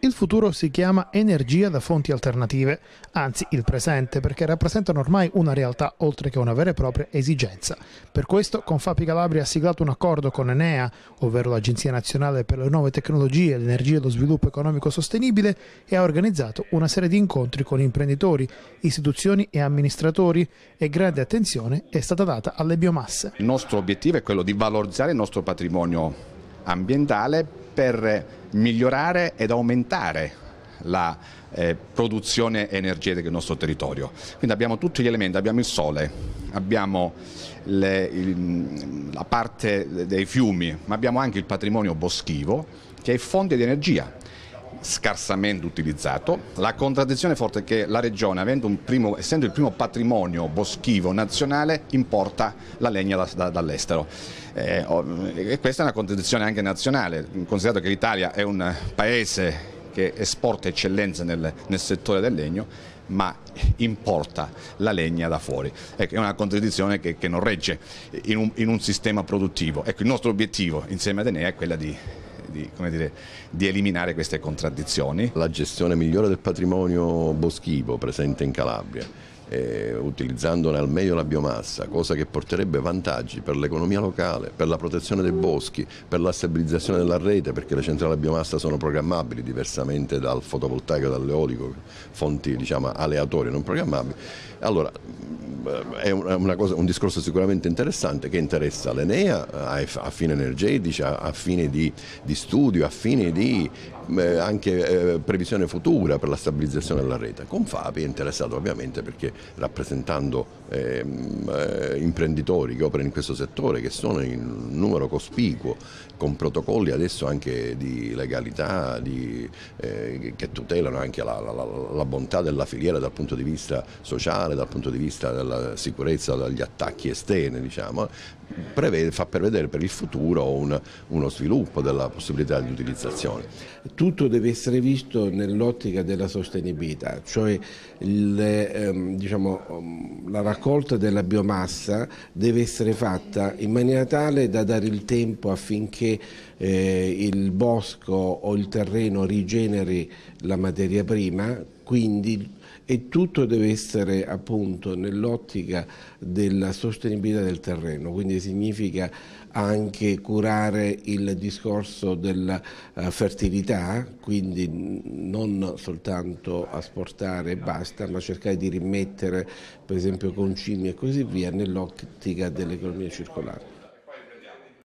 Il futuro si chiama energia da fonti alternative, anzi il presente, perché rappresentano ormai una realtà oltre che una vera e propria esigenza. Per questo Confapi Calabria ha siglato un accordo con Enea, ovvero l'Agenzia Nazionale per le Nuove Tecnologie, l'Energia e lo Sviluppo Economico Sostenibile, e ha organizzato una serie di incontri con imprenditori, istituzioni e amministratori e grande attenzione è stata data alle biomasse. Il nostro obiettivo è quello di valorizzare il nostro patrimonio ambientale per migliorare ed aumentare la eh, produzione energetica del nostro territorio. Quindi abbiamo tutti gli elementi, abbiamo il sole, abbiamo le, il, la parte dei fiumi, ma abbiamo anche il patrimonio boschivo che è fonte di energia scarsamente utilizzato. La contraddizione forte è che la Regione, primo, essendo il primo patrimonio boschivo nazionale, importa la legna da, da, dall'estero. Eh, e questa è una contraddizione anche nazionale, considerato che l'Italia è un paese che esporta eccellenze nel, nel settore del legno, ma importa la legna da fuori. Ecco, è una contraddizione che, che non regge in un, in un, sistema produttivo. Ecco, il nostro obiettivo insieme ad Enea è quella di di, dire, di eliminare queste contraddizioni. La gestione migliore del patrimonio boschivo presente in Calabria eh, utilizzandone al meglio la biomassa, cosa che porterebbe vantaggi per l'economia locale, per la protezione dei boschi, per la stabilizzazione della rete, perché le centrali a biomassa sono programmabili diversamente dal fotovoltaico e dall'eolico, fonti diciamo, aleatorie non programmabili. Allora eh, è cosa, un discorso sicuramente interessante che interessa l'Enea a, fine energetici, a, fine di, di studio, a fine di eh, anche eh, previsione futura per la stabilizzazione della rete. Con Fabi è interessato ovviamente perché rappresentando ehm, eh, imprenditori che operano in questo settore, che sono in numero cospicuo, con protocolli adesso anche di legalità, di, eh, che tutelano anche la, la, la, bontà della filiera dal punto di vista sociale, dal punto di vista della sicurezza dagli attacchi esterni, diciamo, prevede, fa prevedere per il futuro un, uno sviluppo della possibilità di utilizzazione. Tutto deve essere visto nell'ottica della sostenibilità, cioè il, ehm, diciamo, um, la raccolta della biomassa deve essere fatta in maniera tale da dare il tempo affinché eh, il bosco o il terreno rigeneri la materia prima, quindi e tutto deve essere appunto nell'ottica della sostenibilità del terreno, quindi significa anche curare il discorso della eh, fertilità, quindi non soltanto asportare e basta, ma cercare di rimettere per esempio concimi e così via nell'ottica dell'economia circolare.